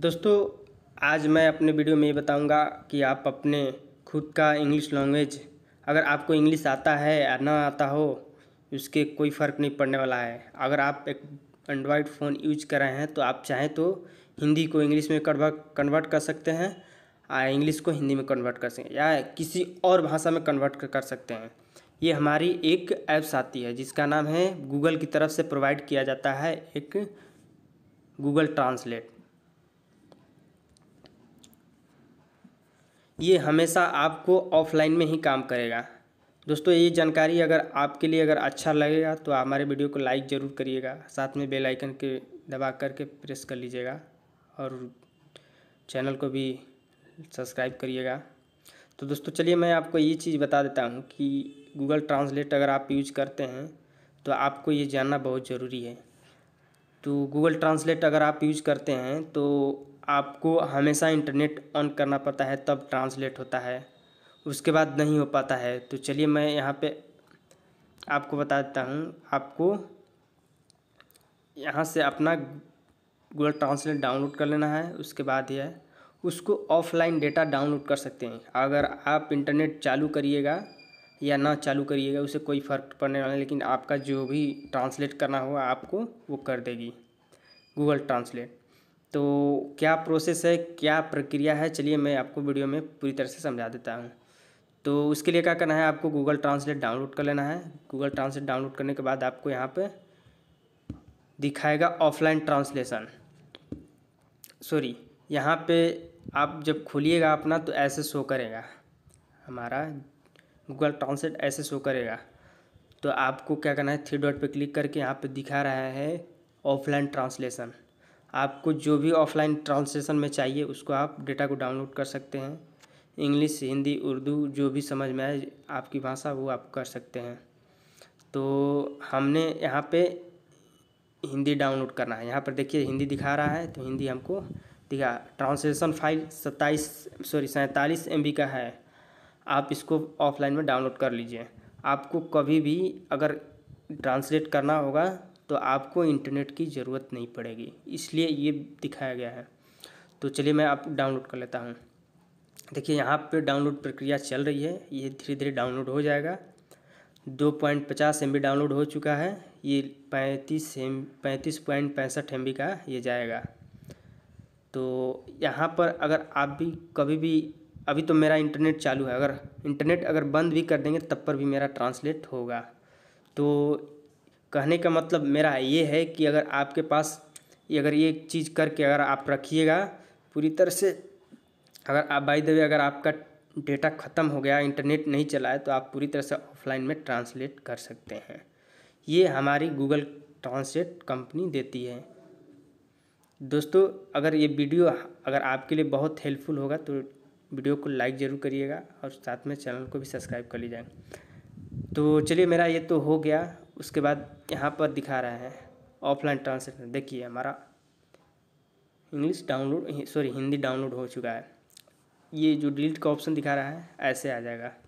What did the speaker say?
दोस्तों आज मैं अपने वीडियो में ये बताऊंगा कि आप अपने खुद का इंग्लिश लैंग्वेज अगर आपको इंग्लिश आता है या ना आता हो उसके कोई फ़र्क नहीं पड़ने वाला है अगर आप एक एंड्रॉयड फ़ोन यूज कर रहे हैं तो आप चाहें तो हिंदी को इंग्लिश में कन्वर्ट कर सकते हैं या इंग्लिश को हिंदी में कन्वर्ट कर सकते हैं या किसी और भाषा में कन्वर्ट कर सकते हैं ये हमारी एक ऐप्स आती है जिसका नाम है गूगल की तरफ से प्रोवाइड किया जाता है एक गूगल ट्रांसलेट ये हमेशा आपको ऑफलाइन में ही काम करेगा दोस्तों ये जानकारी अगर आपके लिए अगर अच्छा लगेगा तो हमारे वीडियो को लाइक ज़रूर करिएगा साथ में बेल आइकन के दबा करके प्रेस कर लीजिएगा और चैनल को भी सब्सक्राइब करिएगा तो दोस्तों चलिए मैं आपको ये चीज़ बता देता हूँ कि गूगल ट्रांसलेट अगर आप यूज करते हैं तो आपको ये जानना बहुत ज़रूरी है तो गूगल ट्रांसलेट अगर आप यूज करते हैं तो आपको हमेशा इंटरनेट ऑन करना पड़ता है तब ट्रांसलेट होता है उसके बाद नहीं हो पाता है तो चलिए मैं यहाँ पे आपको बता देता हूँ आपको यहाँ से अपना गूगल ट्रांसलेट डाउनलोड कर लेना है उसके बाद यह उसको ऑफलाइन डेटा डाउनलोड कर सकते हैं अगर आप इंटरनेट चालू करिएगा या ना चालू करिएगा उसे कोई फ़र्क पड़ने वाला लेकिन आपका जो भी ट्रांसलेट करना होगा आपको वो कर देगी गूगल ट्रांसलेट तो क्या प्रोसेस है क्या प्रक्रिया है चलिए मैं आपको वीडियो में पूरी तरह से समझा देता हूँ तो उसके लिए क्या करना है आपको गूगल ट्रांसलेट डाउनलोड कर लेना है गूगल ट्रांसलेट डाउनलोड करने के बाद आपको यहाँ पे दिखाएगा ऑफलाइन ट्रांसलेशन सॉरी यहाँ पे आप जब खोलिएगा अपना तो ऐसे शो करेगा हमारा गूगल ट्रांसलेट ऐसे शो करेगा तो आपको क्या करना है थ्री डॉट पे क्लिक करके यहाँ पे दिखा रहा है ऑफलाइन ट्रांसलेशन आपको जो भी ऑफलाइन ट्रांसलेशन में चाहिए उसको आप डेटा को डाउनलोड कर सकते हैं इंग्लिश हिंदी उर्दू जो भी समझ में आए आपकी भाषा वो आप कर सकते हैं तो हमने यहाँ पे हिंदी डाउनलोड करना है यहाँ पर देखिए हिंदी दिखा रहा है तो हिंदी हमको दिखा ट्रांसलेशन फाइल सत्ताईस सॉरी सैंतालीस एम का है आप इसको ऑफलाइन में डाउनलोड कर लीजिए आपको कभी भी अगर ट्रांसलेट करना होगा तो आपको इंटरनेट की ज़रूरत नहीं पड़ेगी इसलिए ये दिखाया गया है तो चलिए मैं आप डाउनलोड कर लेता हूँ देखिए यहाँ पे डाउनलोड प्रक्रिया चल रही है ये धीरे धीरे डाउनलोड हो जाएगा दो पॉइंट पचास एम डाउनलोड हो चुका है ये पैंतीस एम पैंतीस पॉइंट पैंसठ एम का ये जाएगा तो यहाँ पर अगर आप भी कभी भी अभी तो मेरा इंटरनेट चालू है अगर इंटरनेट अगर बंद भी कर देंगे तब पर भी मेरा ट्रांसलेट होगा तो कहने का मतलब मेरा ये है कि अगर आपके पास ये अगर ये चीज़ करके अगर आप रखिएगा पूरी तरह से अगर आप बाई दे वे अगर आपका डेटा ख़त्म हो गया इंटरनेट नहीं चला है तो आप पूरी तरह से ऑफलाइन में ट्रांसलेट कर सकते हैं ये हमारी गूगल ट्रांसलेट कंपनी देती है दोस्तों अगर ये वीडियो अगर आपके लिए बहुत हेल्पफुल होगा तो वीडियो को लाइक ज़रूर करिएगा और साथ में चैनल को भी सब्सक्राइब कर लीजिएगा तो चलिए मेरा ये तो हो गया उसके बाद यहाँ पर दिखा रहा है ऑफलाइन ट्रांसलेशन देखिए हमारा English download sorry Hindi download हो चुका है ये जो डिलीट का ऑप्शन दिखा रहा है ऐसे आ जाएगा